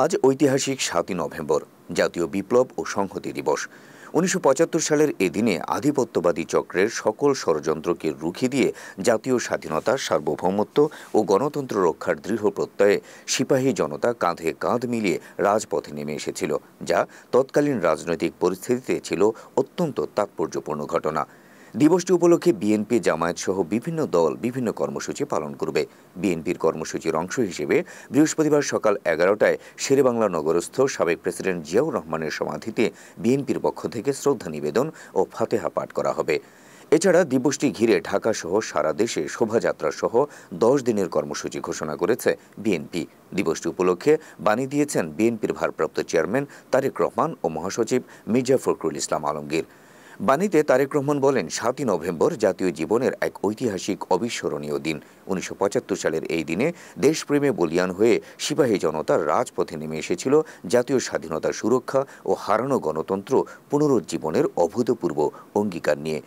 আজ ঐতিহাসিক সাতই নভেম্বর জাতীয় বিপ্লব ও সংহতি দিবস উনিশশো সালের এদিনে আধিপত্যবাদী চক্রের সকল ষড়যন্ত্রকে রুখে দিয়ে জাতীয় স্বাধীনতা সার্বভৌমত্ব ও গণতন্ত্র রক্ষার দৃঢ় প্রত্যয়ে সিপাহী জনতা কাঁধে কাঁধ মিলিয়ে রাজপথে নেমে এসেছিল যা তৎকালীন রাজনৈতিক পরিস্থিতিতে ছিল অত্যন্ত তাৎপর্যপূর্ণ ঘটনা দিবসটি উপলক্ষে বিএনপি জামায়াত সহ বিভিন্ন দল বিভিন্ন কর্মসূচি পালন করবে বিএনপির কর্মসূচির অংশ হিসেবে বৃহস্পতিবার সকাল এগারোটায় শেরেবাংলা নগরস্থ সাবেক প্রেসিডেন্ট জিয়াউর রহমানের সমাধিতে বিএনপির পক্ষ থেকে শ্রদ্ধা নিবেদন ও ফাতেহা পাঠ করা হবে এছাড়া দিবসটি ঘিরে ঢাকাসহ সারা দেশে শোভাযাত্রা সহ দশ দিনের কর্মসূচি ঘোষণা করেছে বিএনপি দিবসটি উপলক্ষে বাণী দিয়েছেন বিএনপির ভারপ্রাপ্ত চেয়ারম্যান তারেক রহমান ও মহাসচিব মির্জা ফখরুল ইসলাম আলমগীর বাণীতে তারেক রহমান বলেন সাতই নভেম্বর জাতীয় জীবনের এক ঐতিহাসিক অবিস্মরণীয় দিন উনিশশো সালের এই দিনে দেশপ্রেমে বলিয়ান হয়ে সিপাহী জনতার রাজপথে নেমে এসেছিল জাতীয় স্বাধীনতার সুরক্ষা ও হারানো গণতন্ত্র পুনরুজ্জীবনের অভূতপূর্ব অঙ্গীকার নিয়ে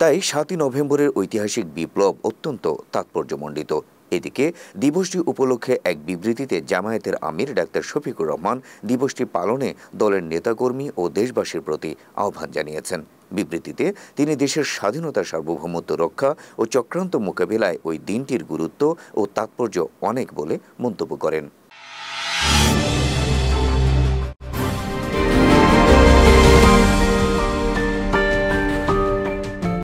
তাই সাতই নভেম্বরের ঐতিহাসিক বিপ্লব অত্যন্ত তাৎপর্যমণ্ডিত এদিকে দিবসটি উপলক্ষে এক বিবৃতিতে জামায়াতের আমির ডাক্তার শফিকুর রহমান দিবসটি পালনে দলের নেতাকর্মী ও দেশবাসীর প্রতি আহ্বান জানিয়েছেন বিবৃতিতে তিনি দেশের স্বাধীনতা সার্বভৌমত্ব রক্ষা ও চক্রান্ত মোকাবিলায় ওই দিনটির গুরুত্ব ও তাৎপর্য অনেক বলে মন্তব্য করেন